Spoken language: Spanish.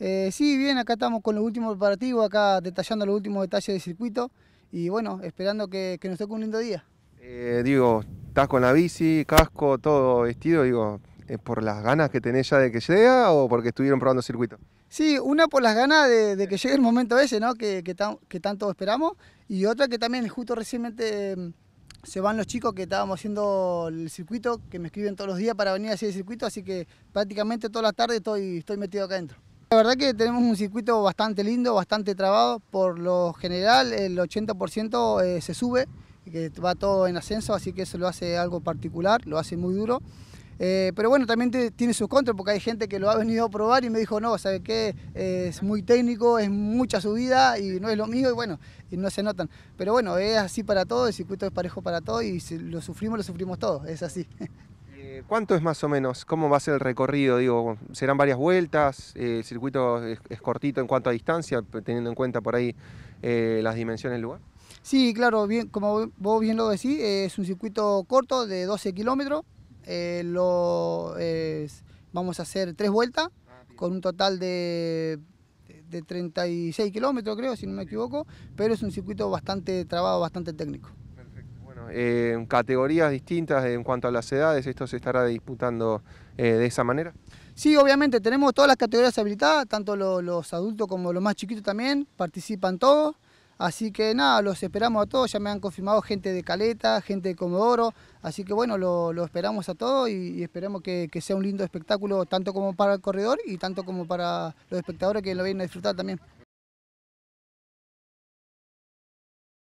Eh, sí, bien, acá estamos con los últimos preparativos, acá detallando los últimos detalles del circuito y bueno, esperando que, nos toque un lindo día. Eh, digo, estás con la bici, casco, todo vestido, digo, ¿es por las ganas que tenés ya de que llegue o porque estuvieron probando circuito? Sí, una por las ganas de, que llegue el momento ese, ¿no? Que, tanto esperamos y otra que también justo recientemente... Mm, se van los chicos que estábamos haciendo el circuito, que me escriben todos los días para venir a hacer el circuito, así que prácticamente todas las tardes estoy, estoy metido acá adentro. La verdad que tenemos un circuito bastante lindo, bastante trabado. Por lo general el 80% eh, se sube, que va todo en ascenso, así que eso lo hace algo particular, lo hace muy duro. Eh, pero bueno, también tiene sus contras porque hay gente que lo ha venido a probar y me dijo, no, ¿sabes qué? Es muy técnico, es mucha subida y no es lo mío y bueno, no se notan. Pero bueno, es así para todo, el circuito es parejo para todo y si lo sufrimos, lo sufrimos todos, es así. Eh, ¿Cuánto es más o menos? ¿Cómo va a ser el recorrido? Digo, ¿serán varias vueltas? ¿El circuito es, cortito en cuanto a distancia, teniendo en cuenta por ahí eh, las dimensiones del lugar? Sí, claro, como vos bien lo decís, eh, es un circuito corto de 12 kilómetros. vamos a hacer tres vueltas con un total de, de 36 kilómetros, creo, si no me equivoco, pero es un circuito bastante trabado, bastante técnico en categorías distintas en cuanto a las edades, esto se estará disputando eh, de esa manera. Sí, obviamente, tenemos todas las categorías habilitadas, tanto los, adultos como los más chiquitos también, participan todos. Así que nada, los esperamos a todos, ya me han confirmado gente de Caleta, gente de Comodoro, así que bueno, los esperamos a todos y, esperemos esperamos que, que sea un lindo espectáculo, tanto como para el corredor y tanto como para los espectadores que lo vienen a disfrutar también.